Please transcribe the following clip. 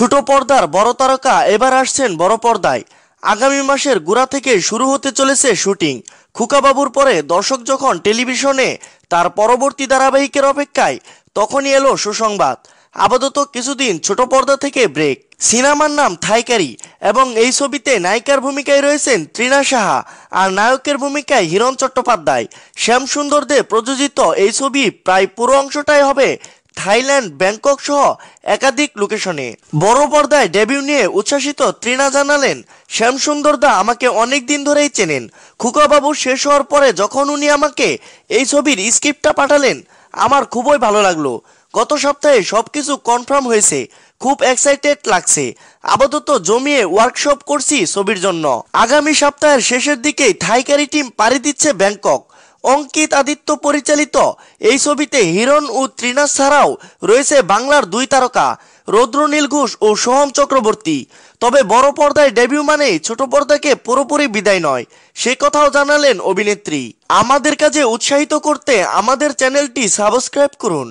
ছোট পর্দার বড় তারকা এবার আসছেন বড় পর্দায় আগামী মাসের গোড়া থেকে শুরু হতে চলেছে শুটিং খুকাবাবুর পরে দর্শক যখন টেলিভিশনে তার পরবর্তী ধারাবাহিকের অপেক্ষায় তখনই এলো সুসংবাদ আপাতত কিছুদিন ছোট পর্দা থেকে ব্রেক সিনেমার নাম থাইকারি এবং এই ছবিতে নায়িকার ভূমিকায় রয়েছেন ত্রিনা সাহা আর নায়কের ভূমিকায় হিরণ চট্টোপাধ্যায় শ্যামসুন্দর দে প্রযোজিত এই ছবি প্রায় পুরো অংশটাই হবে থাইল্যান্ড ব্যাংকক সহ একাধিক লোকেশনে বড় পর্দায় ডেবিউ নিয়ে উচ্ছ্বাসিত ত্রিনা জানালেন শ্যামসুন্দর দা আমাকে অনেক দিন ধরেই চেনেন খুকাবাবু শেষ হওয়ার পরে যখন উনি আমাকে এই ছবির স্ক্রিপ্টটা পাঠালেন আমার খুবই ভালো লাগলো গত সপ্তাহে সব কিছু কনফার্ম হয়েছে খুব এক্সাইটেড লাগছে আপাতত জমিয়ে ওয়ার্কশপ করছি ছবির জন্য আগামী সপ্তাহের শেষের দিকেই থাইকারি টিম পাড়ি দিচ্ছে ব্যাংকক অঙ্কিত আদিত্য পরিচালিত এই ছবিতে হিরণ ও ত্রিনা ছাড়াও রয়েছে বাংলার দুই তারকা রৌদ্রনীল ঘোষ ও সোহম চক্রবর্তী তবে বড় পর্দায় ডেবিউ মানে ছোট পর্দাকে পুরোপুরি বিদায় নয় সে কথাও জানালেন অভিনেত্রী আমাদের কাজে উৎসাহিত করতে আমাদের চ্যানেলটি সাবস্ক্রাইব করুন